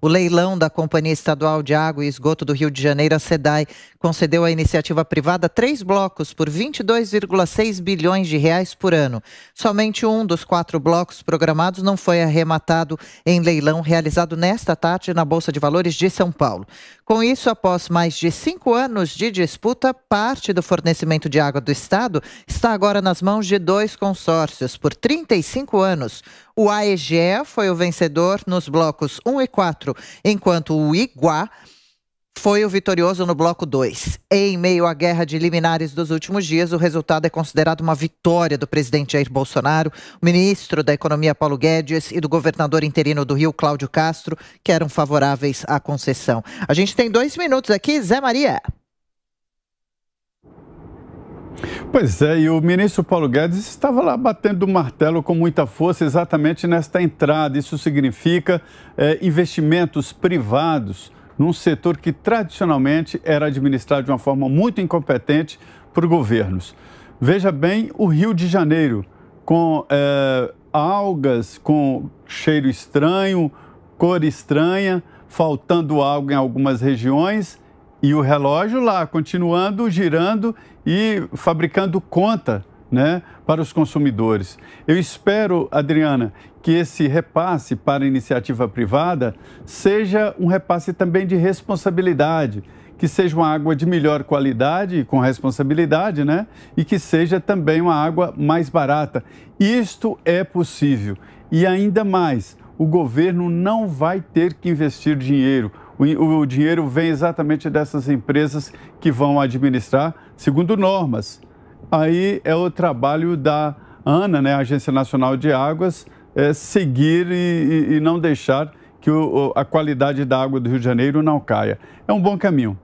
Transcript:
O leilão da Companhia Estadual de Água e Esgoto do Rio de Janeiro, a SEDAI, concedeu à iniciativa privada três blocos por 22,6 bilhões de reais por ano. Somente um dos quatro blocos programados não foi arrematado em leilão realizado nesta tarde na Bolsa de Valores de São Paulo. Com isso, após mais de cinco anos de disputa, parte do fornecimento de água do Estado está agora nas mãos de dois consórcios por 35 anos. O AEGE foi o vencedor nos blocos 1 e 4, enquanto o Iguá foi o vitorioso no bloco 2. Em meio à guerra de liminares dos últimos dias, o resultado é considerado uma vitória do presidente Jair Bolsonaro, ministro da Economia Paulo Guedes e do governador interino do Rio, Cláudio Castro, que eram favoráveis à concessão. A gente tem dois minutos aqui, Zé Maria. Pois é, e o ministro Paulo Guedes estava lá batendo o martelo com muita força exatamente nesta entrada. Isso significa é, investimentos privados num setor que tradicionalmente era administrado de uma forma muito incompetente por governos. Veja bem o Rio de Janeiro, com é, algas, com cheiro estranho, cor estranha, faltando algo em algumas regiões e o relógio lá, continuando girando e fabricando conta né, para os consumidores. Eu espero, Adriana, que esse repasse para iniciativa privada seja um repasse também de responsabilidade, que seja uma água de melhor qualidade, com responsabilidade, né? E que seja também uma água mais barata. Isto é possível. E ainda mais, o governo não vai ter que investir dinheiro o, o dinheiro vem exatamente dessas empresas que vão administrar segundo normas. Aí é o trabalho da ANA, né, Agência Nacional de Águas, é seguir e, e, não deixar que o, a qualidade da água do Rio de Janeiro não caia. É um bom caminho.